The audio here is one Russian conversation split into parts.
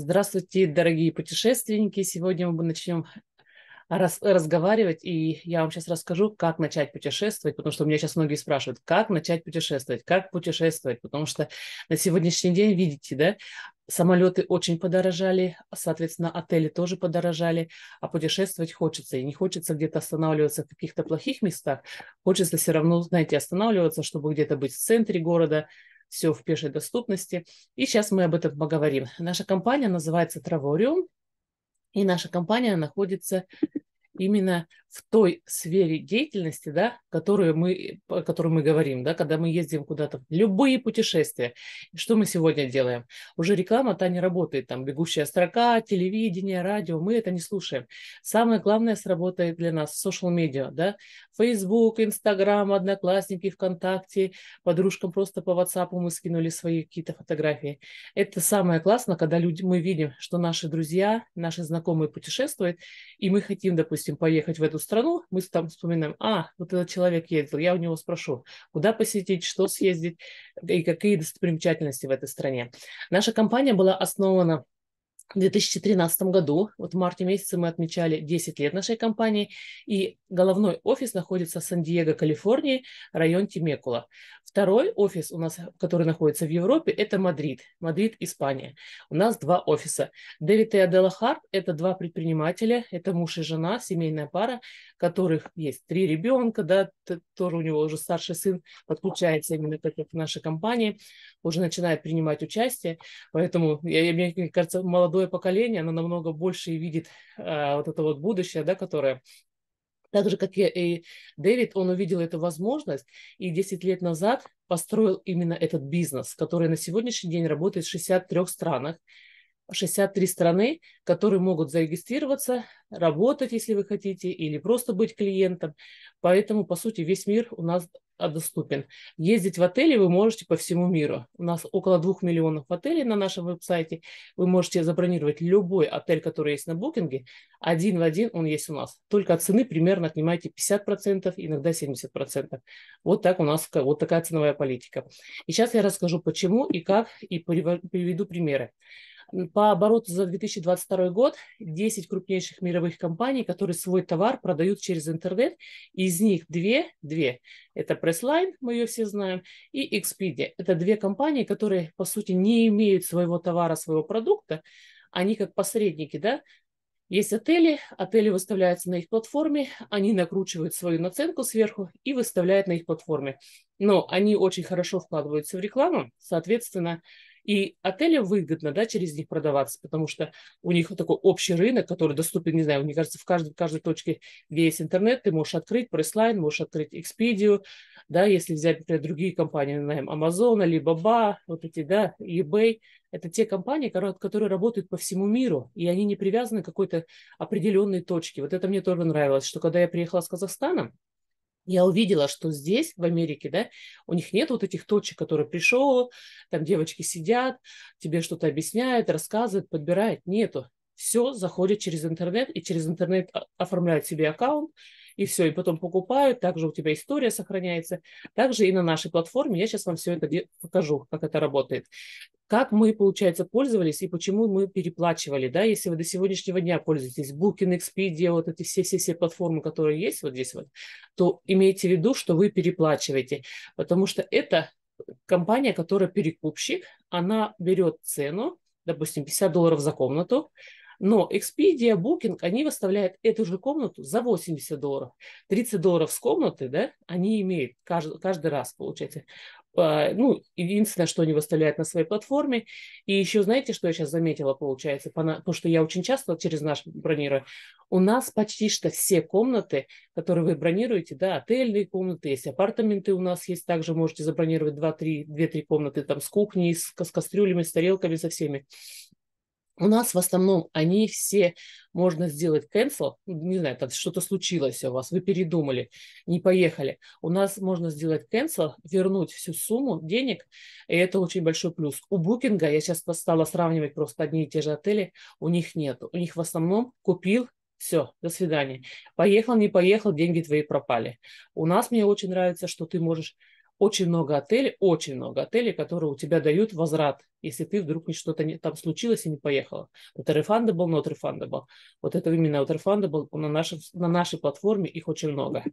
Здравствуйте, дорогие путешественники! Сегодня мы начнем раз, разговаривать, и я вам сейчас расскажу, как начать путешествовать, потому что у меня сейчас многие спрашивают, как начать путешествовать, как путешествовать, потому что на сегодняшний день, видите, да, самолеты очень подорожали, соответственно, отели тоже подорожали, а путешествовать хочется, и не хочется где-то останавливаться в каких-то плохих местах, хочется все равно, знаете, останавливаться, чтобы где-то быть в центре города, все в пешей доступности. И сейчас мы об этом поговорим. Наша компания называется Travarium, и наша компания находится именно в той сфере деятельности, да, которую мы, о которой мы говорим, да, когда мы ездим куда-то, любые путешествия. Что мы сегодня делаем? Уже реклама, та не работает, там бегущая строка, телевидение, радио, мы это не слушаем. Самое главное сработает для нас social media, да, Facebook, Instagram, Одноклассники, ВКонтакте, подружкам просто по WhatsApp мы скинули свои какие-то фотографии. Это самое классно, когда люди, мы видим, что наши друзья, наши знакомые путешествуют, и мы хотим, допустим, допустим, поехать в эту страну, мы там вспоминаем, а, вот этот человек ездил, я у него спрошу, куда посетить, что съездить и какие достопримечательности в этой стране. Наша компания была основана в 2013 году, вот в марте месяце мы отмечали 10 лет нашей компании, и Головной офис находится в Сан-Диего, Калифорнии, район Тимекула. Второй офис у нас, который находится в Европе, это Мадрид. Мадрид, Испания. У нас два офиса. Дэвид и Адела Харт — это два предпринимателя, это муж и жена, семейная пара, у которых есть три ребенка, да, тоже у него уже старший сын подключается именно к нашей компании, уже начинает принимать участие. Поэтому, я, мне кажется, молодое поколение, оно намного больше видит а, вот это вот будущее, да, которое так же, как я и Дэвид, он увидел эту возможность и 10 лет назад построил именно этот бизнес, который на сегодняшний день работает в 63 странах. 63 страны, которые могут зарегистрироваться, работать, если вы хотите, или просто быть клиентом. Поэтому, по сути, весь мир у нас а, доступен. Ездить в отели вы можете по всему миру. У нас около двух миллионов отелей на нашем веб-сайте. Вы можете забронировать любой отель, который есть на букинге. Один в один он есть у нас. Только от цены примерно отнимайте 50%, иногда 70%. Вот так у нас вот такая ценовая политика. И сейчас я расскажу, почему и как, и приведу примеры. По обороту за 2022 год 10 крупнейших мировых компаний, которые свой товар продают через интернет, из них две, две. Это Pressline, мы ее все знаем, и Expedia. Это две компании, которые, по сути, не имеют своего товара, своего продукта, они как посредники, да, есть отели, отели выставляются на их платформе, они накручивают свою наценку сверху и выставляют на их платформе. Но они очень хорошо вкладываются в рекламу, соответственно, и отелям выгодно, да, через них продаваться, потому что у них такой общий рынок, который доступен, не знаю, мне кажется, в каждой, каждой точке, где есть интернет, ты можешь открыть Priceline, можешь открыть Expedia, да, если взять, например, другие компании, знаем, Amazon, Alibaba, вот эти, да, eBay, это те компании, которые работают по всему миру, и они не привязаны к какой-то определенной точке. Вот это мне тоже нравилось, что когда я приехала с Казахстана, я увидела, что здесь, в Америке, да, у них нет вот этих точек, которые пришел, там девочки сидят, тебе что-то объясняют, рассказывают, подбирают. Нету. Все заходит через интернет, и через интернет оформляют себе аккаунт, и все, и потом покупают. Также у тебя история сохраняется. Также и на нашей платформе я сейчас вам все это покажу, как это работает как мы, получается, пользовались и почему мы переплачивали, да, если вы до сегодняшнего дня пользуетесь Booking, Expedia, вот эти все-все-все платформы, которые есть вот здесь вот, то имейте в виду, что вы переплачиваете, потому что это компания, которая перекупщик, она берет цену, допустим, 50 долларов за комнату, но Expedia, Booking, они выставляют эту же комнату за 80 долларов. 30 долларов с комнаты, да, они имеют каждый, каждый раз, получается ну, единственное, что они выставляют на своей платформе. И еще, знаете, что я сейчас заметила, получается, потому что я очень часто через наш бронирую, у нас почти что все комнаты, которые вы бронируете, да, отельные комнаты, есть апартаменты у нас есть, также можете забронировать 2-3 комнаты там с кухней, с, с кастрюлями, с тарелками, со всеми. У нас в основном они все можно сделать cancel, не знаю, там что-то случилось у вас, вы передумали, не поехали. У нас можно сделать cancel, вернуть всю сумму денег, и это очень большой плюс. У букинга, я сейчас стала сравнивать просто одни и те же отели, у них нет. У них в основном купил, все, до свидания. Поехал, не поехал, деньги твои пропали. У нас мне очень нравится, что ты можешь очень много отелей, очень много отелей, которые у тебя дают возврат, если ты вдруг что-то не, там случилось и не поехала. Вот refundable, not refundable. Вот это именно вот refundable на, нашем, на нашей платформе их очень много.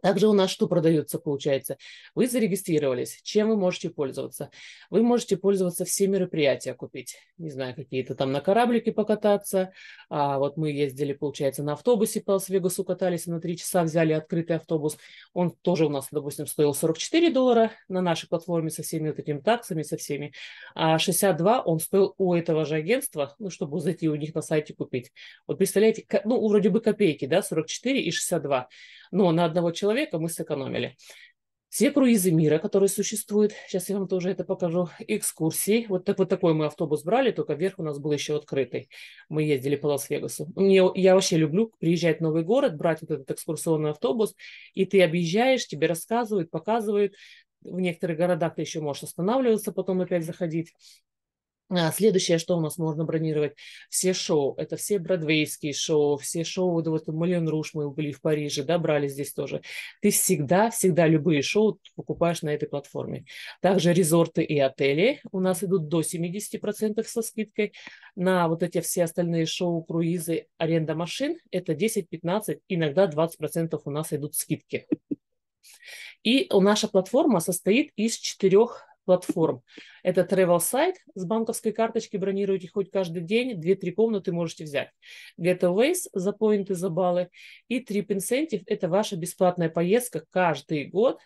Также у нас что продается, получается? Вы зарегистрировались, чем вы можете пользоваться? Вы можете пользоваться все мероприятия купить. Не знаю, какие-то там на кораблике покататься. А вот мы ездили, получается, на автобусе по Лас-Вегасу катались, на три часа взяли открытый автобус. Он тоже у нас, допустим, стоил 44 доллара на нашей платформе со всеми вот этими таксами, со всеми. А 62 он стоил у этого же агентства, ну, чтобы зайти у них на сайте купить. Вот представляете, ну, вроде бы копейки, да, 44 и 62 но ну, на одного человека мы сэкономили. Все круизы мира, которые существуют, сейчас я вам тоже это покажу, экскурсии. Вот, так, вот такой мы автобус брали, только вверх у нас был еще открытый. Мы ездили по Лас-Вегасу. Мне, я вообще люблю приезжать в новый город, брать вот этот экскурсионный автобус, и ты объезжаешь, тебе рассказывают, показывают. В некоторых городах ты еще можешь останавливаться, потом опять заходить. А, следующее, что у нас можно бронировать, все шоу, это все бродвейские шоу, все шоу, вот, вот Мулен Руш мы были в Париже, да, брали здесь тоже. Ты всегда, всегда любые шоу покупаешь на этой платформе. Также резорты и отели у нас идут до 70% со скидкой. На вот эти все остальные шоу, круизы, аренда машин, это 10-15, иногда 20% у нас идут скидки. И наша платформа состоит из четырех платформ. Это travel сайт с банковской карточки, бронируете хоть каждый день, 2-3 комнаты можете взять. Getaways за поинты, за баллы. И Trip Incentive – это ваша бесплатная поездка каждый год,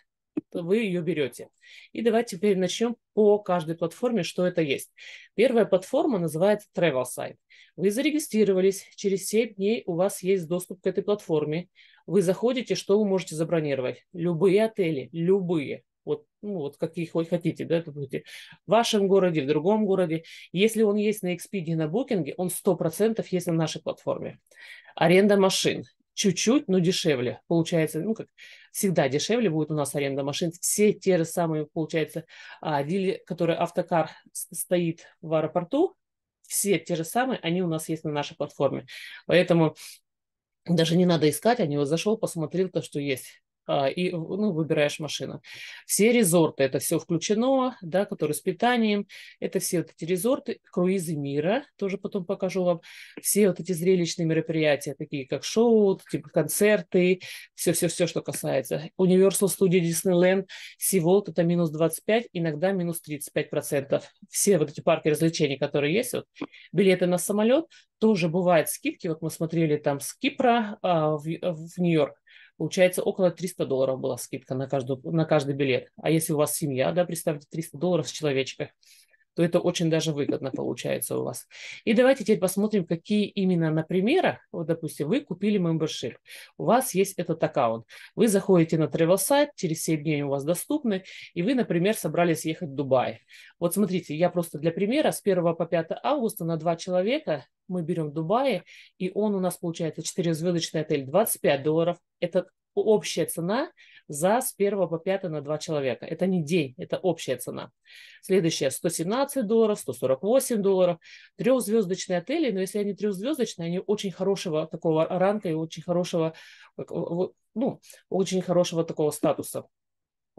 вы ее берете. И давайте теперь начнем по каждой платформе, что это есть. Первая платформа называется Travel Site. Вы зарегистрировались, через 7 дней у вас есть доступ к этой платформе. Вы заходите, что вы можете забронировать? Любые отели, любые вот, ну, вот какие хоть хотите, да, это будете в вашем городе, в другом городе. Если он есть на Expedia, на Booking, он 100% есть на нашей платформе. Аренда машин. Чуть-чуть, но дешевле. Получается, ну, как всегда дешевле будет у нас аренда машин. Все те же самые, получается, а дили, которые автокар стоит в аэропорту, все те же самые, они у нас есть на нашей платформе. Поэтому даже не надо искать, они вот зашел, посмотрел то, что есть а, и ну, выбираешь машину. Все резорты, это все включено, да, которые с питанием, это все вот эти резорты, круизы мира, тоже потом покажу вам, все вот эти зрелищные мероприятия, такие как шоу, типа концерты, все-все-все, что касается. Universal Studio Disneyland, всего Seaworld, это минус 25, иногда минус 35 процентов. Все вот эти парки развлечений, которые есть, вот, билеты на самолет, тоже бывают скидки, вот мы смотрели там с Кипра а, в, в Нью-Йорк, получается около 300 долларов была скидка на, каждую, на каждый билет. А если у вас семья, да, представьте, 300 долларов с человечка, то это очень даже выгодно получается у вас. И давайте теперь посмотрим, какие именно на примерах, вот, допустим, вы купили мембершип, у вас есть этот аккаунт, вы заходите на travel сайт, через 7 дней у вас доступны, и вы, например, собрались ехать в Дубай. Вот смотрите, я просто для примера с 1 по 5 августа на 2 человека мы берем в Дубае, и он у нас получается 4-звездочный отель 25 долларов. Это общая цена за с 1 по 5 на 2 человека. Это не день, это общая цена. Следующая 117 долларов, 148 долларов. Трехзвездочные отели, но если они трехзвездочные, они очень хорошего такого ранка и очень хорошего, ну, очень хорошего такого статуса.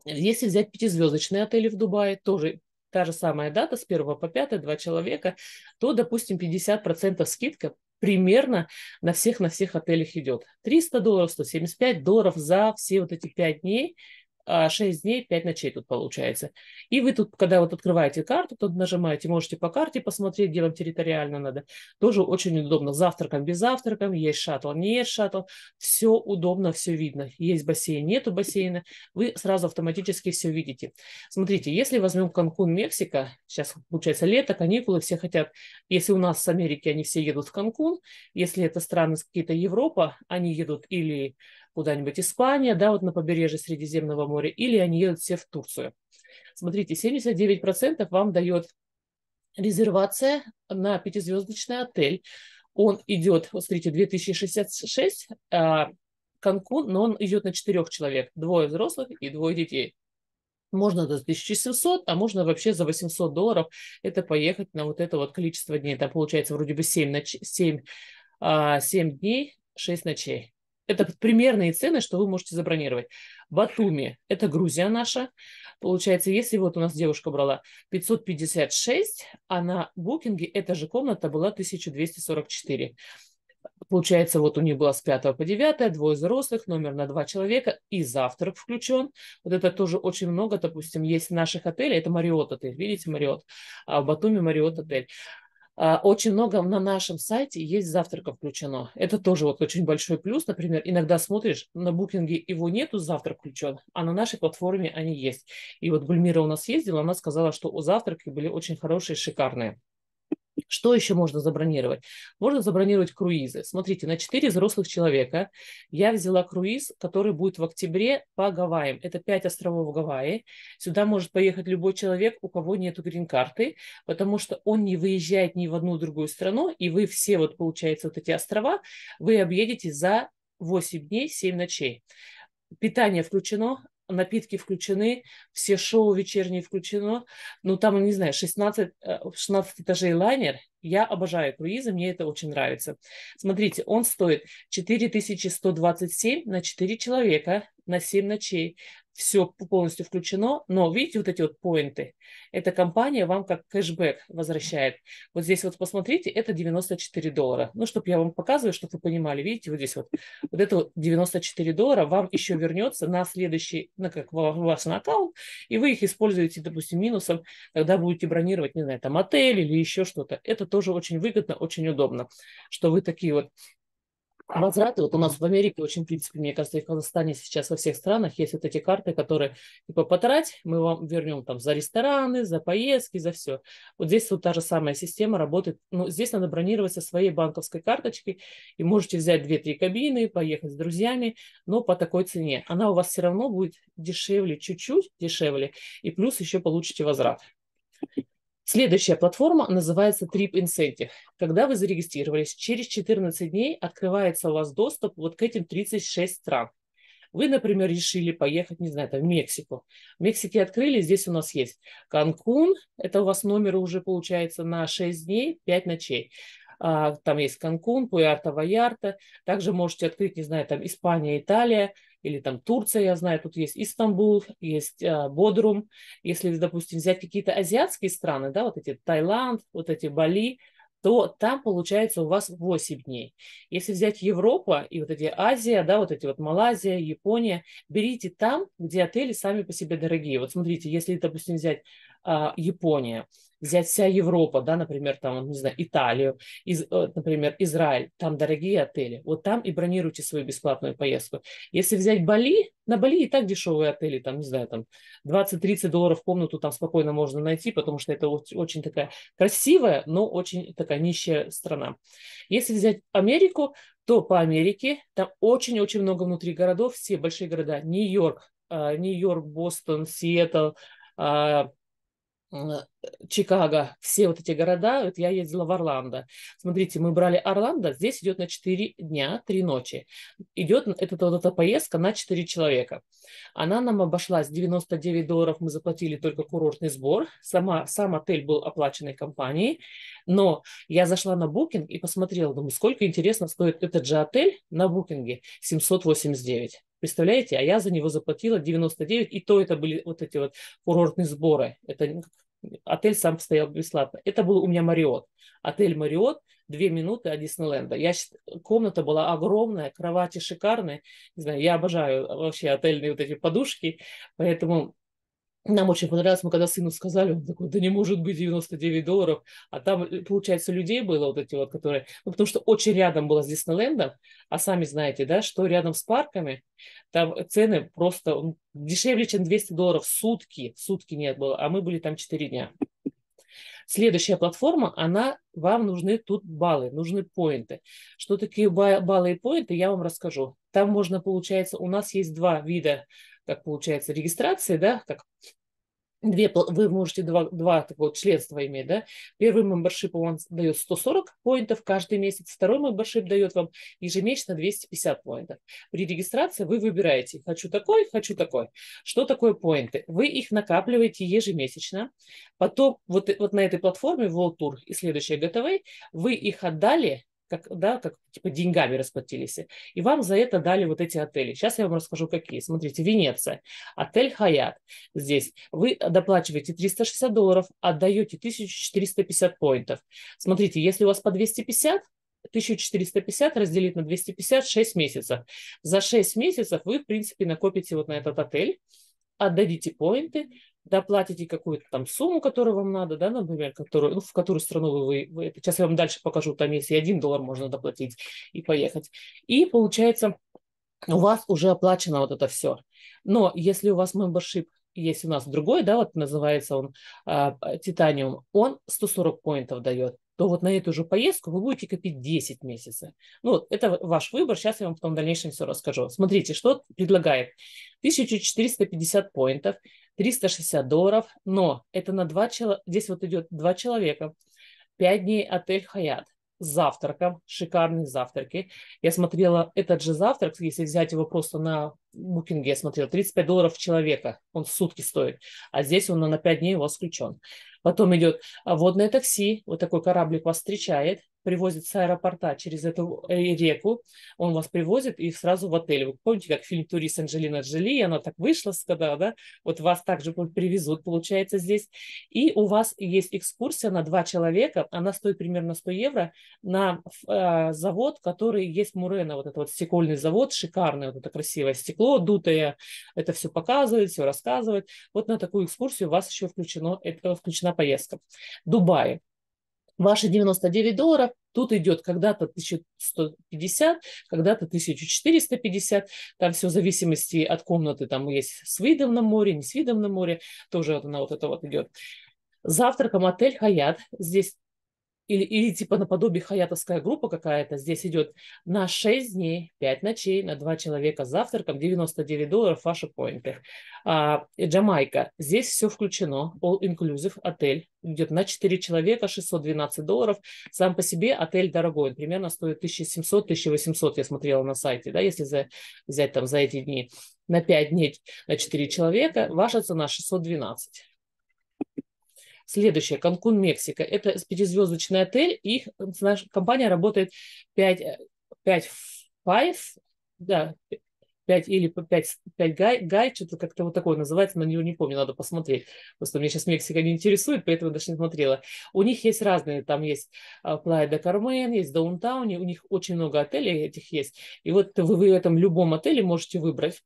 Если взять пятизвездочные отели в Дубае, тоже та же самая дата с 1 по 5, два человека, то, допустим, 50% скидка примерно на всех, на всех отелях идет. 300 долларов, 175 долларов за все вот эти 5 дней 6 а, дней, 5 ночей тут получается. И вы тут, когда вот открываете карту, тут нажимаете, можете по карте посмотреть, где вам территориально надо. Тоже очень удобно. Завтраком, без завтраком, есть шаттл, не есть шаттл. Все удобно, все видно. Есть бассейн, нету бассейна. Вы сразу автоматически все видите. Смотрите, если возьмем Канкун, Мексика, сейчас получается лето, каникулы, все хотят, если у нас с Америки они все едут в Канкун, если это страны какие-то Европа, они едут или куда-нибудь Испания, да, вот на побережье Средиземного моря, или они едут все в Турцию. Смотрите, 79% вам дает резервация на пятизвездочный отель. Он идет, вот смотрите, 2066, а, Канкун, но он идет на четырех человек, двое взрослых и двое детей. Можно до 1700, а можно вообще за 800 долларов это поехать на вот это вот количество дней. Там получается вроде бы 7, ноч... 7, 7 дней, 6 ночей. Это примерные цены, что вы можете забронировать. Батуми – это Грузия наша. Получается, если вот у нас девушка брала 556, а на букинге эта же комната была 1244. Получается, вот у них было с 5 по 9, двое взрослых, номер на два человека, и завтрак включен. Вот это тоже очень много, допустим, есть в наших отелях, это Мариот отель, видите, Мариот, а в Батуми Мариот отель. А, очень много на нашем сайте есть завтрака включено. Это тоже вот очень большой плюс. Например, иногда смотришь, на букинге его нету, завтрак включен, а на нашей платформе они есть. И вот Гульмира у нас ездила, она сказала, что у завтраки были очень хорошие, шикарные. Что еще можно забронировать? Можно забронировать круизы. Смотрите, на 4 взрослых человека я взяла круиз, который будет в октябре по Гавайям. Это 5 островов Гавайи. Сюда может поехать любой человек, у кого нет грин-карты, потому что он не выезжает ни в одну другую страну, и вы все, вот получается, вот эти острова, вы объедете за 8 дней, 7 ночей. Питание включено, напитки включены, все шоу вечерние включено. Ну, там, не знаю, 16, 16 э, этажей лайнер – я обожаю круизы, мне это очень нравится. Смотрите, он стоит 4127 на 4 человека на 7 ночей. Все полностью включено, но видите вот эти вот поинты? Эта компания вам как кэшбэк возвращает. Вот здесь вот посмотрите, это 94 доллара. Ну, чтобы я вам показываю, чтобы вы понимали, видите, вот здесь вот, вот это вот 94 доллара вам еще вернется на следующий, на как ваш на аккаунт, и вы их используете, допустим, минусом, когда будете бронировать, не знаю, там отель или еще что-то. Это то тоже очень выгодно, очень удобно, что вы такие вот возвраты. Вот у нас в Америке очень, в принципе, мне кажется, и в Казахстане сейчас во всех странах есть вот эти карты, которые типа потрать, мы вам вернем там за рестораны, за поездки, за все. Вот здесь вот та же самая система работает. Ну, здесь надо бронировать со своей банковской карточкой и можете взять 2-3 кабины, поехать с друзьями, но по такой цене. Она у вас все равно будет дешевле, чуть-чуть дешевле, и плюс еще получите возврат. Следующая платформа называется Trip Incentive. Когда вы зарегистрировались, через 14 дней открывается у вас доступ вот к этим 36 стран. Вы, например, решили поехать, не знаю, там, в Мексику. В Мексике открыли, здесь у нас есть Канкун. Это у вас номер уже получается на 6 дней, 5 ночей. А, там есть Канкун, Пуэрто-Ваярта. Также можете открыть, не знаю, там Испания, Италия или там Турция, я знаю, тут есть Истанбул, есть э, Бодрум. Если, допустим, взять какие-то азиатские страны, да, вот эти Таиланд, вот эти Бали, то там получается у вас 8 дней. Если взять Европа и вот эти Азия, да, вот эти вот Малайзия, Япония, берите там, где отели сами по себе дорогие. Вот смотрите, если, допустим, взять а, Япония, взять вся Европа, да, например, там, не знаю, Италию, из, э, например, Израиль, там дорогие отели, вот там и бронируйте свою бесплатную поездку. Если взять Бали, на Бали и так дешевые отели, там, не знаю, там 20-30 долларов комнату там спокойно можно найти, потому что это очень такая красивая, но очень такая нищая страна. Если взять Америку, то по Америке там очень-очень много внутри городов, все большие города, Нью-Йорк, э, Нью-Йорк, Бостон, Сиэтл, а, Э, Чикаго, все вот эти города, вот я ездила в Орландо. Смотрите, мы брали Орландо, здесь идет на 4 дня, 3 ночи. Идет эта, вот эта поездка на 4 человека. Она нам обошлась 99 долларов, мы заплатили только курортный сбор. Сама, сам отель был оплаченной компанией, но я зашла на Booking и посмотрела, думаю, сколько интересно стоит этот же отель на Букинге, 789. Представляете? А я за него заплатила 99, и то это были вот эти вот курортные сборы. Это отель сам стоял бесплатно. Это был у меня Мариот. Отель Мариот, две минуты от Диснейленда. Я, комната была огромная, кровати шикарные. Не знаю, я обожаю вообще отельные вот эти подушки, поэтому нам очень понравилось, мы когда сыну сказали, он такой, да не может быть 99 долларов, а там, э, получается, людей было вот эти вот, которые, ну, потому что очень рядом было с Диснейлендом, а сами знаете, да, что рядом с парками, там цены просто дешевле, чем 200 долларов сутки, сутки нет было, а мы были там 4 дня. Следующая платформа, она, вам нужны тут баллы, нужны поинты. Что такие баллы и поинты, я вам расскажу. Там можно, получается, у нас есть два вида как получается, регистрации, да, как две, вы можете два, два так вот, членства иметь, да. Первый мембершип он дает 140 поинтов каждый месяц, второй мембершип дает вам ежемесячно 250 поинтов. При регистрации вы выбираете «хочу такой, хочу такой». Что такое поинты? Вы их накапливаете ежемесячно, потом вот, вот на этой платформе World Tour и следующая Gateway вы их отдали как, да, как типа деньгами расплатились. И вам за это дали вот эти отели. Сейчас я вам расскажу, какие. Смотрите, Венеция, отель Хаят здесь. Вы доплачиваете 360 долларов, отдаете 1450 поинтов. Смотрите, если у вас по 250, 1450 разделить на 250 6 месяцев. За 6 месяцев вы, в принципе, накопите вот на этот отель, отдадите поинты, доплатите какую-то там сумму, которую вам надо, да, например, которую, ну, в которую страну вы, вы... Сейчас я вам дальше покажу, там есть и один доллар можно доплатить и поехать. И получается, у вас уже оплачено вот это все. Но если у вас membership есть у нас другой, да, вот называется он Титаниум, он 140 поинтов дает то вот на эту же поездку вы будете копить 10 месяцев. Ну, это ваш выбор, сейчас я вам потом в дальнейшем все расскажу. Смотрите, что предлагает. 1450 поинтов, 360 долларов, но это на два человека, здесь вот идет два человека, пять дней отель Хаят с завтраком, шикарные завтраки. Я смотрела этот же завтрак, если взять его просто на букинге, я смотрела, 35 долларов человека, он в сутки стоит, а здесь он на 5 дней у вас включен. Потом идет водное такси, вот такой кораблик вас встречает, привозит с аэропорта через эту э, реку, он вас привозит и сразу в отель. Вы помните, как фильм «Турист Анджелина Джоли», она так вышла, когда, да, вот вас также привезут, получается, здесь. И у вас есть экскурсия на два человека, она стоит примерно 100 евро, на э, завод, который есть Мурена, вот это вот стекольный завод, шикарный, вот это красивое стекло, дутое, это все показывает, все рассказывает. Вот на такую экскурсию у вас еще включено, это, включена поездка. Дубай ваши 99 долларов, тут идет когда-то 1150, когда-то 1450, там все в зависимости от комнаты, там есть с видом на море, не с видом на море, тоже вот она вот это вот идет. Завтраком отель «Хаят». Здесь или, или типа наподобие хаятовская группа какая-то здесь идет на 6 дней, 5 ночей, на 2 человека с завтраком, 99 долларов ваши поинты. А, Джамайка. Здесь все включено, all-inclusive, отель идет на 4 человека, 612 долларов. Сам по себе отель дорогой, он примерно стоит 1700-1800, я смотрела на сайте, да, если за, взять там за эти дни на 5 дней на 4 человека, ваша цена 612. Следующее, Канкун, Мексика. Это пятизвездочный отель, и наша компания работает 5, 5, 5 да, 5 или 5, 5 гай, гай, что-то как-то вот такое называется, на него не помню, надо посмотреть. Просто меня сейчас Мексика не интересует, поэтому даже не смотрела. У них есть разные, там есть Плая де Кармен, есть Даунтауни, у них очень много отелей этих есть. И вот вы в этом любом отеле можете выбрать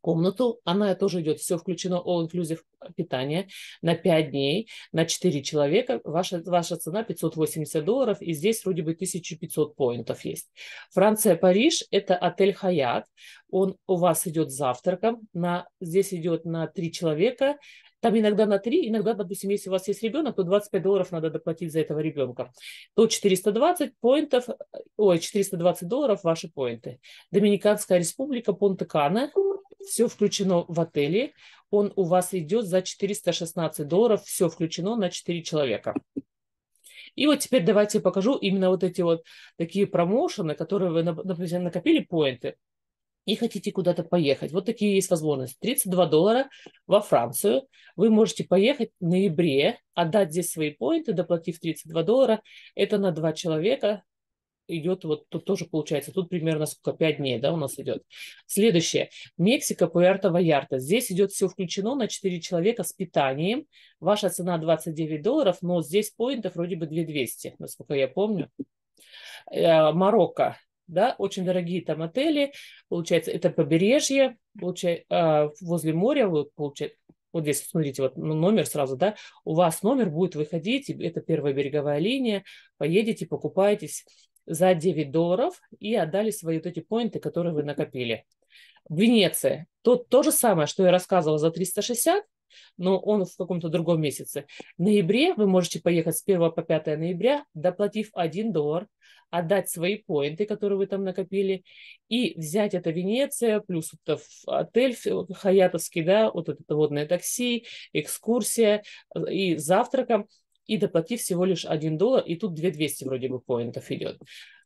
комнату, она тоже идет, все включено, all-inclusive э, питание на 5 дней, на 4 человека, ваша, ваша цена 580 долларов, и здесь вроде бы 1500 поинтов есть. Франция, Париж, это отель Хаят, он у вас идет завтраком, на, здесь идет на 3 человека, там иногда на 3, иногда, допустим, если у вас есть ребенок, то 25 долларов надо доплатить за этого ребенка. То 420 поинтов, э, ой, 420 долларов ваши поинты. Доминиканская республика, Кана все включено в отеле, он у вас идет за 416 долларов, все включено на 4 человека. И вот теперь давайте покажу именно вот эти вот такие промоушены, которые вы, например, накопили поинты и хотите куда-то поехать. Вот такие есть возможности. 32 доллара во Францию. Вы можете поехать в ноябре, отдать здесь свои поинты, доплатив 32 доллара. Это на два человека, идет, вот тут тоже получается, тут примерно сколько, пять дней, да, у нас идет. Следующее, Мексика, Пуэрто-Ваярта. Здесь идет все включено на 4 человека с питанием. Ваша цена 29 долларов, но здесь поинтов вроде бы 2200, насколько я помню. Э, Марокко, да, очень дорогие там отели, получается, это побережье, получается, э, возле моря, вот, получается, вот здесь, смотрите, вот номер сразу, да, у вас номер будет выходить, это первая береговая линия, поедете, покупаетесь, за 9 долларов и отдали свои вот эти поинты, которые вы накопили. В Венеции то, то же самое, что я рассказывала за 360, но он в каком-то другом месяце. В ноябре вы можете поехать с 1 по 5 ноября, доплатив 1 доллар, отдать свои поинты, которые вы там накопили, и взять это Венеция, плюс это отель хаятовский, да, вот это водное такси, экскурсия э, и завтраком и доплатив всего лишь 1 доллар, и тут 2200 вроде бы поинтов идет.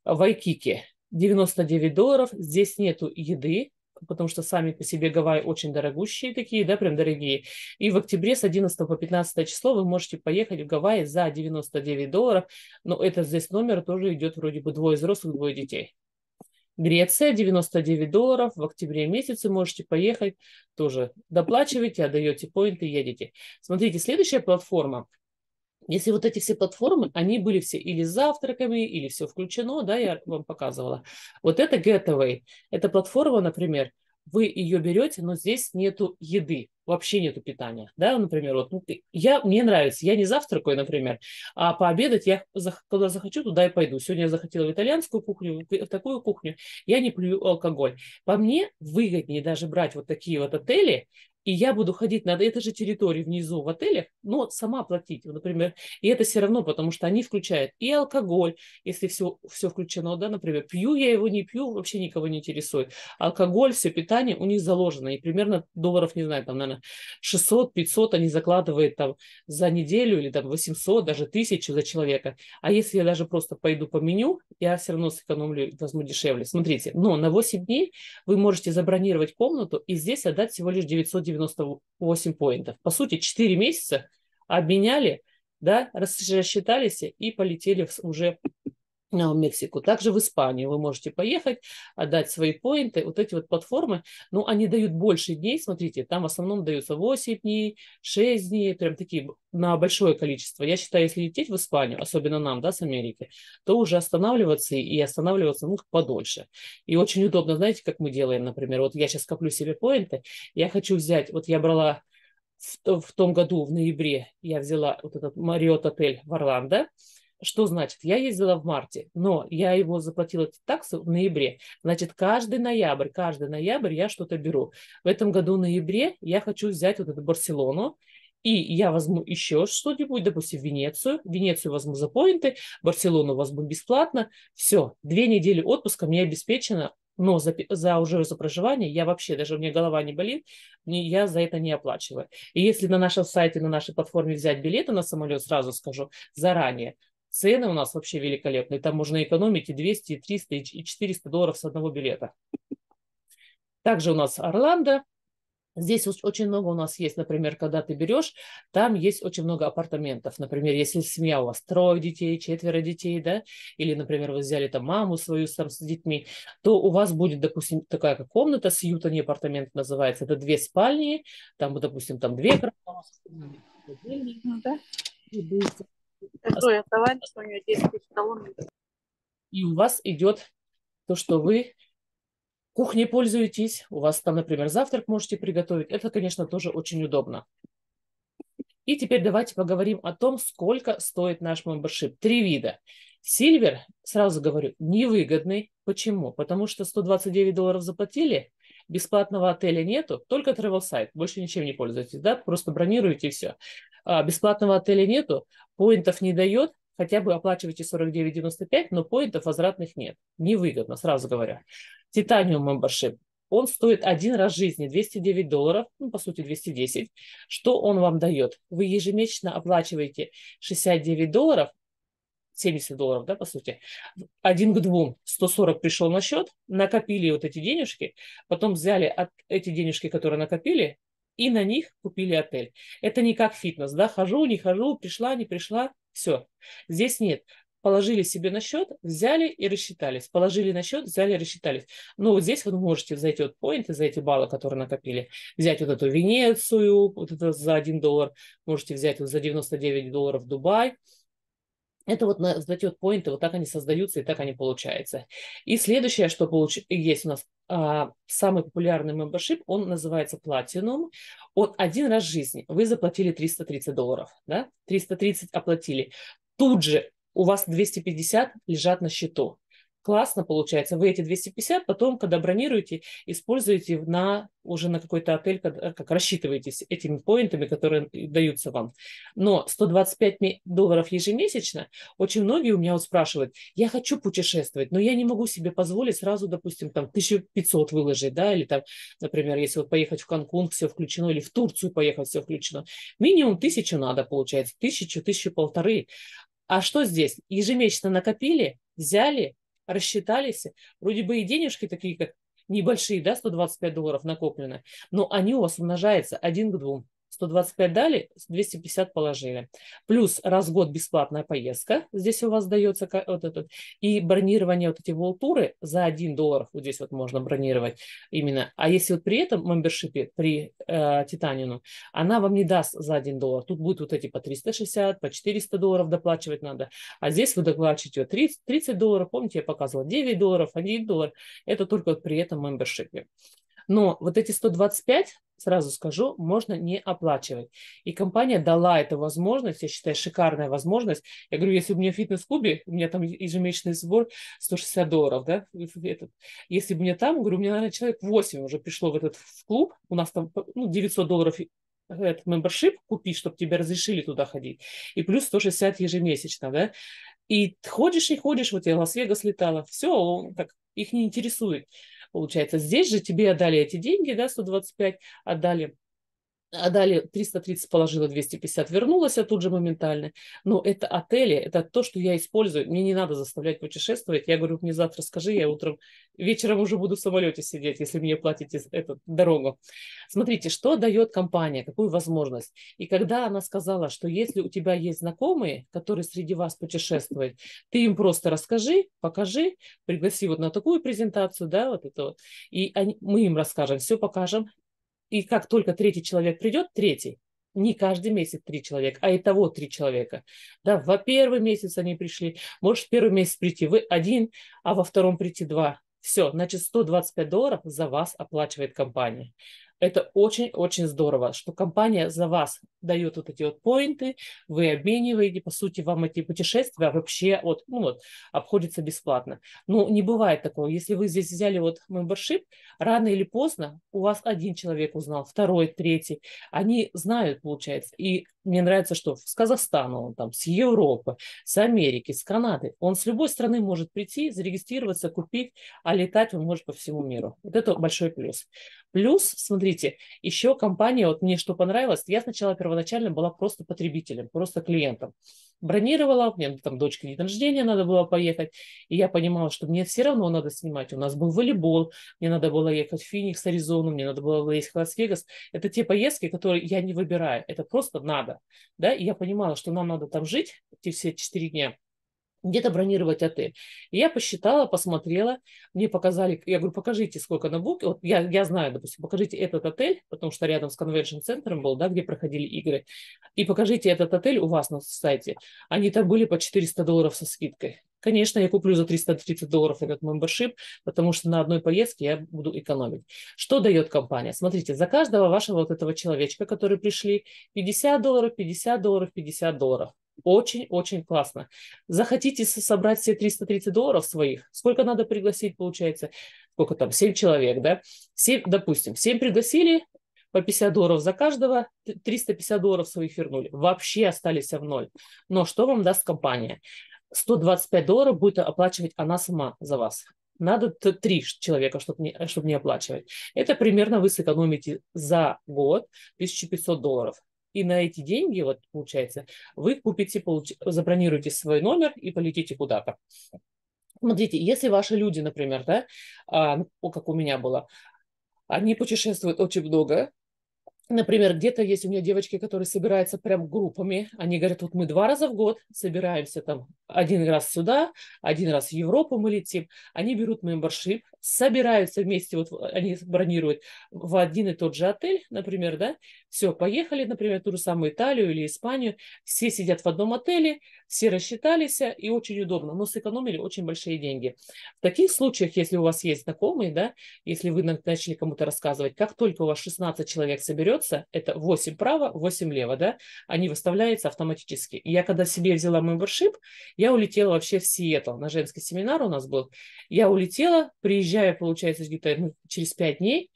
Вайкики 99 долларов, здесь нету еды, потому что сами по себе Гавайи очень дорогущие такие, да, прям дорогие. И в октябре с 11 по 15 число вы можете поехать в Гавайи за 99 долларов, но это здесь номер тоже идет вроде бы двое взрослых, двое детей. Греция 99 долларов в октябре месяце можете поехать, тоже доплачиваете, отдаете поинты, едете. Смотрите, следующая платформа если вот эти все платформы, они были все или с завтраками, или все включено, да, я вам показывала. Вот это Getaway. Это платформа, например, вы ее берете, но здесь нету еды, вообще нету питания, да, например, вот ну, я, мне нравится, я не завтракаю, например, а пообедать я когда захочу, туда и пойду. Сегодня я захотела в итальянскую кухню, в такую кухню, я не плюю алкоголь. По мне выгоднее даже брать вот такие вот отели, и я буду ходить на этой же территории внизу в отелях, но сама платить, например. И это все равно, потому что они включают и алкоголь, если все, все включено, да, например, пью я его, не пью, вообще никого не интересует. Алкоголь, все питание у них заложено, и примерно долларов, не знаю, там, наверное, 600-500 они закладывают там за неделю или там 800, даже 1000 за человека. А если я даже просто пойду по меню, я все равно сэкономлю, возьму дешевле. Смотрите, но на 8 дней вы можете забронировать комнату и здесь отдать всего лишь 900 198 поинтов. По сути, 4 месяца обменяли, да, рассчитались и полетели уже в Мексику. Также в Испанию вы можете поехать, отдать а, свои поинты. Вот эти вот платформы, ну, они дают больше дней, смотрите, там в основном даются 8 дней, 6 дней, прям такие на большое количество. Я считаю, если лететь в Испанию, особенно нам, да, с Америки, то уже останавливаться и останавливаться, ну, подольше. И очень удобно, знаете, как мы делаем, например, вот я сейчас коплю себе поинты, я хочу взять, вот я брала в, в том году, в ноябре, я взяла вот этот Мариот отель в Орландо, что значит? Я ездила в марте, но я его заплатила эти таксы в ноябре. Значит, каждый ноябрь, каждый ноябрь я что-то беру. В этом году в ноябре я хочу взять вот эту Барселону, и я возьму еще что-нибудь, допустим, Венецию. Венецию возьму за поинты, Барселону возьму бесплатно. Все, две недели отпуска мне обеспечено, но за, за уже за проживание я вообще, даже у меня голова не болит, я за это не оплачиваю. И если на нашем сайте, на нашей платформе взять билеты на самолет, сразу скажу, заранее, Цены у нас вообще великолепные. Там можно экономить и 200, и 300, и 400 долларов с одного билета. Также у нас Орландо. Здесь очень много у нас есть, например, когда ты берешь, там есть очень много апартаментов. Например, если семья у вас трое детей, четверо детей, да, или, например, вы взяли там маму свою там, с детьми, то у вас будет, допустим, такая как комната, сьюта, не апартамент называется, это две спальни, там, допустим, там две кровати, ну, да. И у вас идет то, что вы кухней пользуетесь, у вас там, например, завтрак можете приготовить. Это, конечно, тоже очень удобно. И теперь давайте поговорим о том, сколько стоит наш мембершип. Три вида. Сильвер, сразу говорю, невыгодный. Почему? Потому что 129 долларов заплатили, бесплатного отеля нету, только travel сайт, больше ничем не пользуйтесь, да, просто бронируете и все. А, бесплатного отеля нету, поинтов не дает, хотя бы оплачивайте 49,95, но поинтов возвратных нет. Невыгодно, сразу говоря. Титаниум membership. Он стоит один раз жизни 209 долларов, ну, по сути 210. Что он вам дает? Вы ежемесячно оплачиваете 69 долларов, 70 долларов, да, по сути, один к двум, 140 пришел на счет, накопили вот эти денежки, потом взяли от, эти денежки, которые накопили, и на них купили отель. Это не как фитнес, да, хожу, не хожу, пришла, не пришла, все. Здесь нет положили себе на счет, взяли и рассчитались. Положили на счет, взяли и рассчитались. Ну, вот здесь вы можете за эти вот поинты, за эти баллы, которые накопили, взять вот эту Венецию, вот это за 1 доллар, можете взять вот за 99 долларов Дубай, это вот, на, вот эти вот поинты, вот так они создаются и так они получаются. И следующее, что получ... есть у нас а, самый популярный membership, он называется Platinum. Он один раз в жизни. Вы заплатили 330 долларов, да? 330 оплатили. Тут же у вас 250 лежат на счету классно получается. Вы эти 250 потом, когда бронируете, используете на, уже на какой-то отель, когда, э, как рассчитываетесь этими поинтами, которые даются вам. Но 125 долларов ежемесячно, очень многие у меня вот спрашивают, я хочу путешествовать, но я не могу себе позволить сразу, допустим, там 1500 выложить, да, или там, например, если вот поехать в Канкун, все включено, или в Турцию поехать, все включено. Минимум тысячу надо, получается, тысячу, тысячу полторы. А что здесь? Ежемесячно накопили, взяли, рассчитались, вроде бы и денежки такие, как небольшие, да, 125 долларов накоплено, но они у вас умножаются один к двум. 125 дали, 250 положили. Плюс раз в год бесплатная поездка, здесь у вас дается вот этот, и бронирование вот эти волтуры за 1 доллар, вот здесь вот можно бронировать именно. А если вот при этом мембершипе, при э, Титанину, она вам не даст за 1 доллар, тут будет вот эти по 360, по 400 долларов доплачивать надо, а здесь вы доплачиваете 30, 30 долларов, помните, я показывала 9 долларов, 1 доллар, это только вот при этом мембершипе. Но вот эти 125, сразу скажу, можно не оплачивать. И компания дала эту возможность, я считаю, шикарная возможность. Я говорю, если у меня фитнес-клубе, у меня там ежемесячный сбор 160 долларов, да, этот. если бы мне там, говорю, у меня, наверное, человек 8 уже пришло в этот в клуб, у нас там ну, 900 долларов этот мембершип купить, чтобы тебя разрешили туда ходить, и плюс 160 ежемесячно, да, и ходишь и ходишь, вот я в Лас-Вегас летала, все, он так, их не интересует получается. Здесь же тебе отдали эти деньги, да, 125 отдали а далее 330 положила, 250 вернулась, а тут же моментально. Но это отели, это то, что я использую. Мне не надо заставлять путешествовать. Я говорю, мне завтра скажи, я утром, вечером уже буду в самолете сидеть, если мне платите эту дорогу. Смотрите, что дает компания, какую возможность. И когда она сказала, что если у тебя есть знакомые, которые среди вас путешествуют, ты им просто расскажи, покажи, пригласи вот на такую презентацию, да, вот это вот. И они, мы им расскажем, все покажем, и как только третий человек придет, третий, не каждый месяц три человека, а и того три человека. Да, во первый месяц они пришли, может, в первый месяц прийти вы один, а во втором прийти два. Все, значит, 125 долларов за вас оплачивает компания. Это очень-очень здорово, что компания за вас дает вот эти вот поинты, вы обмениваете, по сути, вам эти путешествия вообще вот, ну вот, обходятся бесплатно. Но ну, не бывает такого. Если вы здесь взяли вот membership, рано или поздно у вас один человек узнал, второй, третий. Они знают, получается, и мне нравится, что с Казахстана он там, с Европы, с Америки, с Канады. Он с любой страны может прийти, зарегистрироваться, купить, а летать он может по всему миру. Вот это большой плюс. Плюс, смотрите, еще компания, вот мне что понравилось, я сначала первоначально была просто потребителем, просто клиентом бронировала, мне там дочке день рождения надо было поехать, и я понимала, что мне все равно надо снимать. У нас был волейбол, мне надо было ехать в Феникс, Аризону, мне надо было ехать в Лас-Вегас. Это те поездки, которые я не выбираю, это просто надо, да, и я понимала, что нам надо там жить эти все четыре дня, где-то бронировать отель. И я посчитала, посмотрела, мне показали, я говорю, покажите, сколько на буке, вот я, я знаю, допустим, покажите этот отель, потому что рядом с конвеншн-центром был, да, где проходили игры, и покажите этот отель у вас на сайте. Они там были по 400 долларов со скидкой. Конечно, я куплю за 330 долларов этот мембершип, потому что на одной поездке я буду экономить. Что дает компания? Смотрите, за каждого вашего вот этого человечка, который пришли, 50 долларов, 50 долларов, 50 долларов. Очень-очень классно. Захотите собрать все 330 долларов своих? Сколько надо пригласить, получается? Сколько там? 7 человек, да? 7, допустим, 7 пригласили, по 50 долларов за каждого, 350 долларов своих вернули. Вообще остались в ноль. Но что вам даст компания? 125 долларов будет оплачивать она сама за вас. Надо три человека, чтобы не, чтобы не оплачивать. Это примерно вы сэкономите за год 1500 долларов. И на эти деньги, вот получается, вы купите, получ... забронируете свой номер и полетите куда-то. Смотрите, если ваши люди, например, да, а, ну, как у меня было, они путешествуют очень много, Например, где-то есть у меня девочки, которые собираются прям группами. Они говорят, вот мы два раза в год собираемся там один раз сюда, один раз в Европу мы летим. Они берут мембершип, собираются вместе, вот они бронируют в один и тот же отель, например, да, все, поехали, например, ту же самую Италию или Испанию, все сидят в одном отеле, все рассчитались, и очень удобно, но сэкономили очень большие деньги. В таких случаях, если у вас есть знакомые, да, если вы начали кому-то рассказывать, как только у вас 16 человек соберет, остается, это 8 право, 8 лево, да, они выставляются автоматически. И я когда себе взяла мембершип, я улетела вообще в Сиэтл, на женский семинар у нас был. Я улетела, приезжаю, получается, где-то ну, через 5 дней,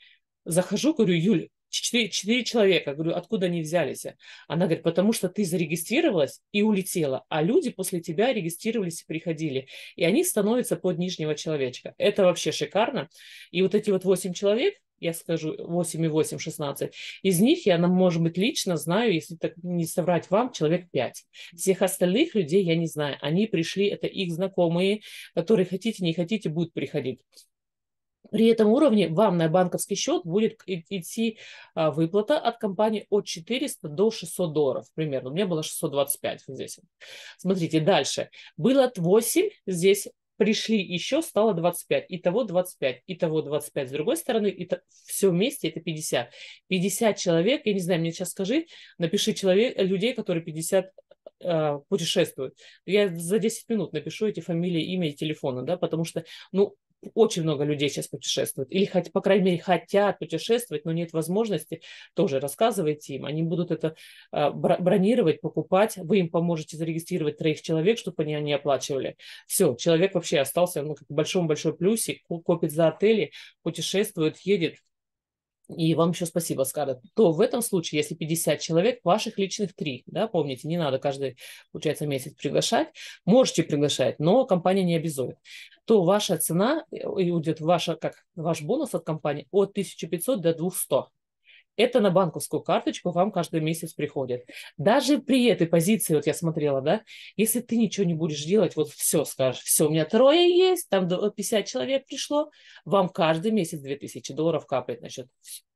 захожу, говорю, Юля, четыре, четыре человека. Говорю, откуда они взялись? Она говорит, потому что ты зарегистрировалась и улетела, а люди после тебя регистрировались и приходили. И они становятся под нижнего человечка. Это вообще шикарно. И вот эти вот восемь человек, я скажу, 8 и 8, 16. Из них я, может быть, лично знаю, если так не соврать вам, человек 5. Всех остальных людей я не знаю. Они пришли, это их знакомые, которые хотите, не хотите, будут приходить. При этом уровне вам на банковский счет будет идти а, выплата от компании от 400 до 600 долларов примерно. У меня было 625 вот здесь. Смотрите, дальше. Было от 8, здесь пришли еще, стало 25, итого 25, итого 25 с другой стороны, и то, все вместе это 50. 50 человек, я не знаю, мне сейчас скажи, напиши человек, людей, которые 50 э, путешествуют. Я за 10 минут напишу эти фамилии, имя и телефоны, да, потому что, ну, очень много людей сейчас путешествуют или, хоть, по крайней мере, хотят путешествовать, но нет возможности, тоже рассказывайте им. Они будут это а, бронировать, покупать. Вы им поможете зарегистрировать троих человек, чтобы они не оплачивали. Все, человек вообще остался ну, как в большом-большой плюсе, копит за отели, путешествует, едет, и вам еще спасибо скажут, то в этом случае, если 50 человек, ваших личных 3, да, помните, не надо каждый, получается, месяц приглашать, можете приглашать, но компания не обязует, то ваша цена э, и уйдет ваша, как ваш бонус от компании от 1500 до 200 это на банковскую карточку вам каждый месяц приходит. Даже при этой позиции, вот я смотрела, да, если ты ничего не будешь делать, вот все скажешь, все, у меня трое есть, там 50 человек пришло, вам каждый месяц 2000 долларов капает на счет.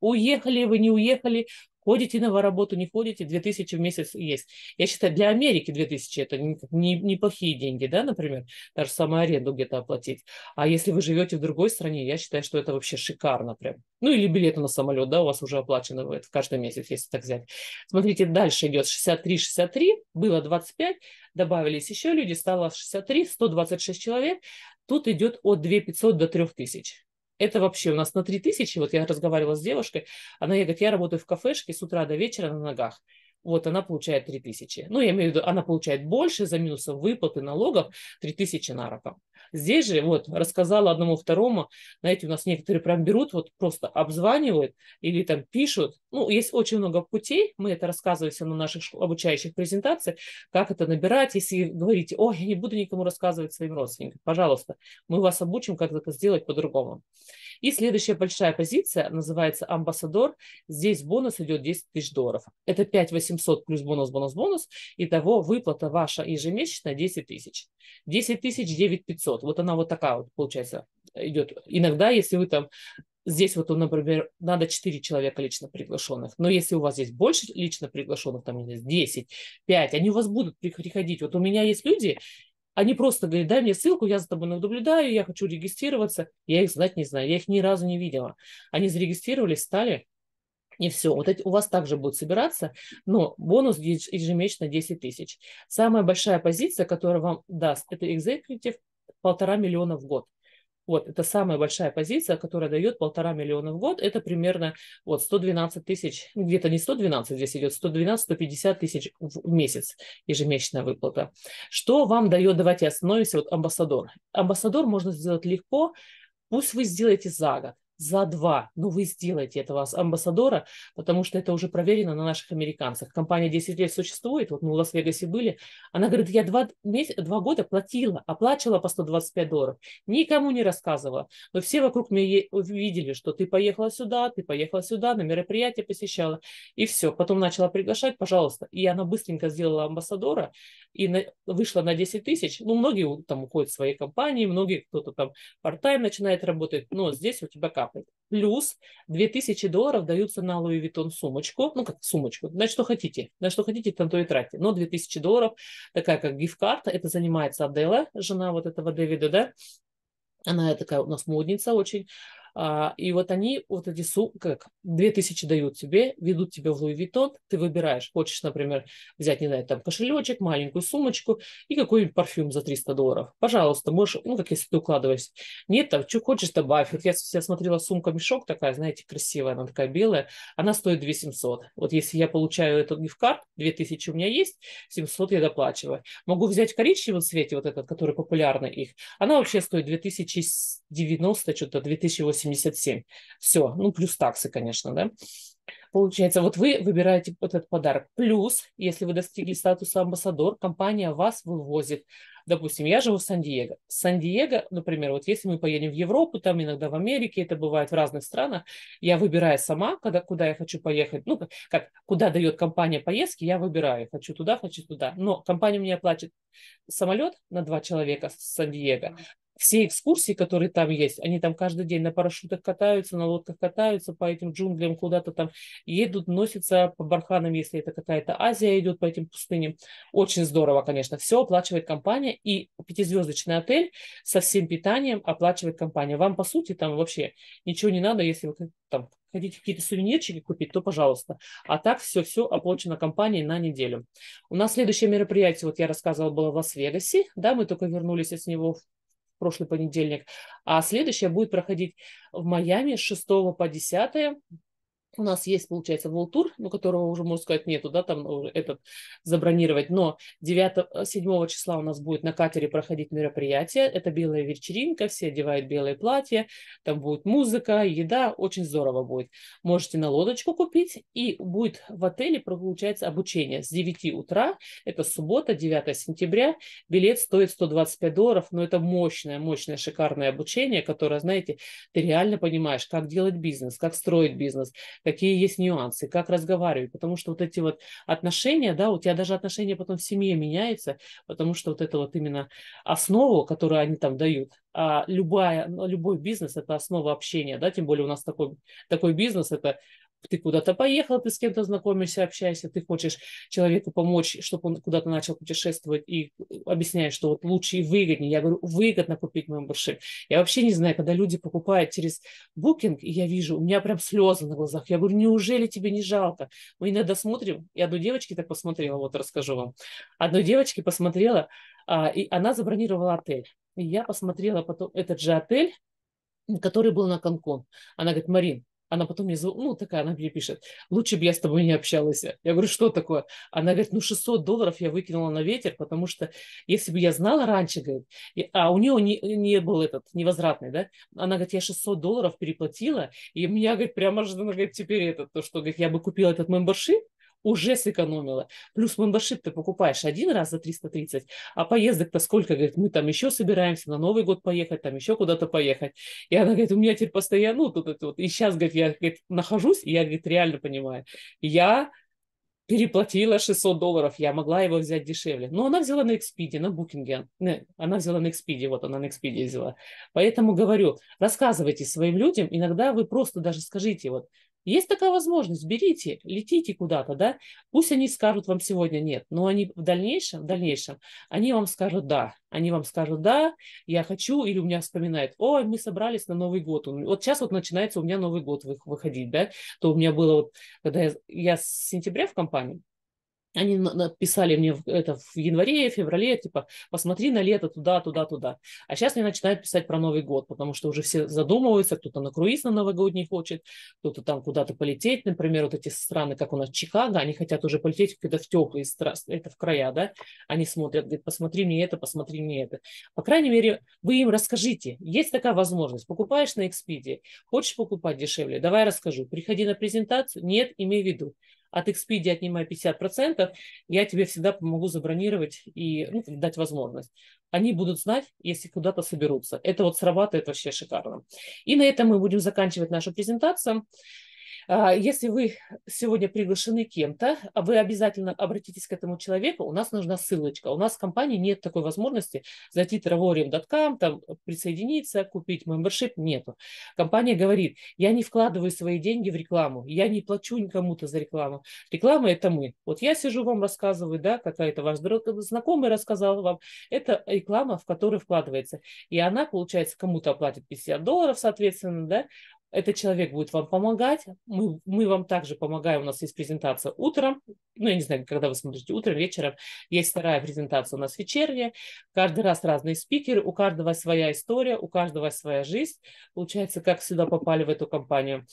Уехали вы, не уехали, Ходите на работу, не ходите, 2000 в месяц есть. Я считаю, для Америки 2000 это неплохие не деньги, да, например, даже самую аренду где-то оплатить. А если вы живете в другой стране, я считаю, что это вообще шикарно прям. Ну или билеты на самолет, да, у вас уже оплачено это каждый месяц, если так взять. Смотрите, дальше идет 63-63, было 25, добавились еще люди, стало 63, 126 человек. Тут идет от 2500 до 3000. Это вообще у нас на 3000, вот я разговаривала с девушкой, она ей говорит, я работаю в кафешке с утра до вечера на ногах вот она получает 3000. Ну, я имею в виду, она получает больше за минусом выплаты налогов 3000 на руку. Здесь же, вот, рассказала одному второму, знаете, у нас некоторые прям берут, вот просто обзванивают или там пишут. Ну, есть очень много путей, мы это рассказываем на наших обучающих презентациях, как это набирать, если говорите, о, я не буду никому рассказывать своим родственникам, пожалуйста, мы вас обучим, как это сделать по-другому. И следующая большая позиция называется амбассадор. Здесь бонус идет 10 тысяч долларов. Это 5 800 плюс бонус, бонус, бонус. Итого выплата ваша ежемесячная 10 тысяч. 10 тысяч 9 500. Вот она вот такая вот получается идет. Иногда, если вы там Здесь вот, например, надо 4 человека лично приглашенных. Но если у вас здесь больше лично приглашенных, там, не знаю, 10, 5, они у вас будут приходить. Вот у меня есть люди, они просто говорят, дай мне ссылку, я за тобой наблюдаю, я хочу регистрироваться. Я их знать не знаю, я их ни разу не видела. Они зарегистрировались, стали, не все. Вот эти, у вас также будут собираться, но бонус ежемесячно 10 тысяч. Самая большая позиция, которая вам даст, это executive полтора миллиона в год. Вот, это самая большая позиция, которая дает полтора миллиона в год. Это примерно вот 112 тысяч, где-то не 112, здесь идет 112-150 тысяч в месяц ежемесячная выплата. Что вам дает, давайте остановимся, вот амбассадор. Амбассадор можно сделать легко, пусть вы сделаете за год за два, но ну, вы сделаете этого амбассадора, потому что это уже проверено на наших американцах. Компания 10 лет существует, вот мы в Лас-Вегасе были, она говорит, я два, меся... два года платила, оплачивала по 125 долларов, никому не рассказывала, но все вокруг меня видели, что ты поехала сюда, ты поехала сюда, на мероприятие посещала, и все. Потом начала приглашать, пожалуйста, и она быстренько сделала амбассадора и на... вышла на 10 тысяч, ну, многие там уходят в свои компании, многие кто-то там парт начинает работать, но здесь у тебя как? шляпой. Плюс 2000 долларов даются на Луи Витон сумочку, ну как сумочку, на что хотите, на что хотите, там то и тратьте. Но 2000 долларов, такая как гифт-карта, это занимается Адела, жена вот этого Дэвида, да, она такая у нас модница очень, а, и вот они, вот эти как 2000 дают тебе, ведут тебя в Louis Vuitton ты выбираешь, хочешь, например, взять, не знаю, там кошелечек, маленькую сумочку и какой-нибудь парфюм за 300 долларов. Пожалуйста, можешь, ну, как если ты укладываешься. Нет, там, что хочешь, добавь. Вот я, я смотрела сумка-мешок такая, знаете, красивая, она такая белая, она стоит 2700. Вот если я получаю этот гифкарт, 2000 у меня есть, 700 я доплачиваю. Могу взять в коричневом цвете вот этот, который популярный их. Она вообще стоит 2090, что-то 2080 87. Все, ну, плюс таксы, конечно, да. Получается, вот вы выбираете вот этот подарок. Плюс, если вы достигли статуса амбассадор, компания вас вывозит. Допустим, я живу в Сан-Диего. Сан-Диего, например, вот если мы поедем в Европу, там иногда в Америке, это бывает в разных странах, я выбираю сама, когда, куда я хочу поехать. Ну, как, куда дает компания поездки, я выбираю. Хочу туда, хочу туда. Но компания мне оплачивает самолет на два человека с Сан-Диего, все экскурсии, которые там есть, они там каждый день на парашютах катаются, на лодках катаются по этим джунглям, куда-то там едут, носятся по барханам, если это какая-то Азия идет по этим пустыням. Очень здорово, конечно. Все оплачивает компания, и пятизвездочный отель со всем питанием оплачивает компания. Вам, по сути, там вообще ничего не надо, если вы там хотите какие-то сувенирчики купить, то пожалуйста. А так все-все оплачено компанией на неделю. У нас следующее мероприятие, вот я рассказывала, было в Лас-Вегасе, да, мы только вернулись с него прошлый понедельник, а следующая будет проходить в Майами с 6 по 10 у нас есть, получается, Волтур, но ну, которого уже, можно сказать, нету, да, там ну, этот забронировать, но 9, 7 э, числа у нас будет на катере проходить мероприятие, это белая вечеринка, все одевают белое платье, там будет музыка, еда, очень здорово будет. Можете на лодочку купить, и будет в отеле, получается, обучение с 9 утра, это суббота, 9 сентября, билет стоит 125 долларов, но это мощное, мощное, шикарное обучение, которое, знаете, ты реально понимаешь, как делать бизнес, как строить бизнес, какие есть нюансы, как разговаривать, потому что вот эти вот отношения, да, у тебя даже отношения потом в семье меняются, потому что вот это вот именно основу, которую они там дают, а любая, ну, любой бизнес – это основа общения, да, тем более у нас такой, такой бизнес – это ты куда-то поехал, ты с кем-то знакомишься, общаешься, ты хочешь человеку помочь, чтобы он куда-то начал путешествовать и э, объясняешь, что вот лучше и выгоднее. Я говорю, выгодно купить мембершип. Я вообще не знаю, когда люди покупают через букинг, и я вижу, у меня прям слезы на глазах. Я говорю, неужели тебе не жалко? Мы иногда смотрим, и одну девочке так посмотрела, вот расскажу вам. Одной девочке посмотрела, а, и она забронировала отель. И я посмотрела потом этот же отель, который был на Канкун. Она говорит, Марин, она потом мне, звонит ну, такая, она мне пишет, лучше бы я с тобой не общалась. Я говорю, что такое? Она говорит, ну, 600 долларов я выкинула на ветер, потому что если бы я знала раньше, говорит, а у нее не, не был этот невозвратный, да? Она говорит, я 600 долларов переплатила, и меня, говорит, прямо же, говорит, теперь это, то, что, говорит, я бы купила этот мембершип, уже сэкономила. Плюс мембершип ты покупаешь один раз за 330, а поездок-то сколько? Говорит, мы там еще собираемся на Новый год поехать, там еще куда-то поехать. И она говорит, у меня теперь постоянно ну, тут это вот. И сейчас, говорит, я говорит, нахожусь, и я, говорит, реально понимаю, я переплатила 600 долларов, я могла его взять дешевле. Но она взяла на экспиде, на букинге. Э, она взяла на экспиде, вот она на экспиде взяла. Поэтому говорю, рассказывайте своим людям, иногда вы просто даже скажите, вот, есть такая возможность, берите, летите куда-то, да. Пусть они скажут вам сегодня нет, но они в дальнейшем, в дальнейшем, они вам скажут да. Они вам скажут да, я хочу, или у меня вспоминает, ой, мы собрались на Новый год. Вот сейчас вот начинается у меня Новый год выходить, да. То у меня было вот, когда я, я с сентября в компании, они написали мне это в январе, феврале, типа, посмотри на лето туда, туда, туда. А сейчас они начинают писать про Новый год, потому что уже все задумываются, кто-то на круиз на новогодний хочет, кто-то там куда-то полететь, например, вот эти страны, как у нас Чикаго, они хотят уже полететь когда в теплые страны, это в края, да, они смотрят, говорят, посмотри мне это, посмотри мне это. По крайней мере, вы им расскажите, есть такая возможность, покупаешь на экспедии, хочешь покупать дешевле, давай расскажу, приходи на презентацию, нет, имей в виду, от Expedia отнимая 50%, я тебе всегда помогу забронировать и ну, дать возможность. Они будут знать, если куда-то соберутся. Это вот срабатывает вообще шикарно. И на этом мы будем заканчивать нашу презентацию. А, если вы сегодня приглашены кем-то, а вы обязательно обратитесь к этому человеку, у нас нужна ссылочка. У нас в компании нет такой возможности зайти в travorium.com, там присоединиться, купить мембершип, нету. Компания говорит, я не вкладываю свои деньги в рекламу, я не плачу никому-то за рекламу. Реклама – это мы. Вот я сижу вам рассказываю, да, какая-то ваш знакомый рассказал вам, это реклама, в которую вкладывается. И она, получается, кому-то оплатит 50 долларов, соответственно, да, этот человек будет вам помогать, мы, мы вам также помогаем, у нас есть презентация утром, ну, я не знаю, когда вы смотрите, утром, вечером, есть вторая презентация у нас вечерняя, каждый раз разные спикеры, у каждого своя история, у каждого своя жизнь, получается, как сюда попали в эту компанию.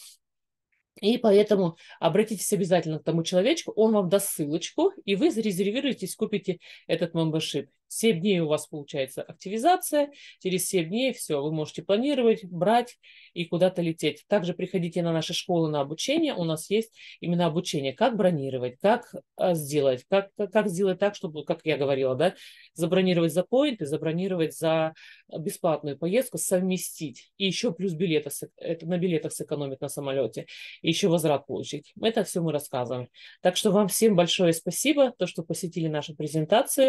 И поэтому обратитесь обязательно к тому человечку, он вам даст ссылочку, и вы зарезервируетесь, купите этот membership. 7 дней у вас получается активизация, через 7 дней все, вы можете планировать, брать и куда-то лететь. Также приходите на наши школы на обучение, у нас есть именно обучение, как бронировать, как а, сделать, как, как сделать так, чтобы, как я говорила, да, забронировать за поинт и забронировать за бесплатную поездку, совместить. И еще плюс билеты, это на билетах сэкономить на самолете, и еще возврат получить. Это все мы рассказываем. Так что вам всем большое спасибо, то, что посетили нашу презентацию.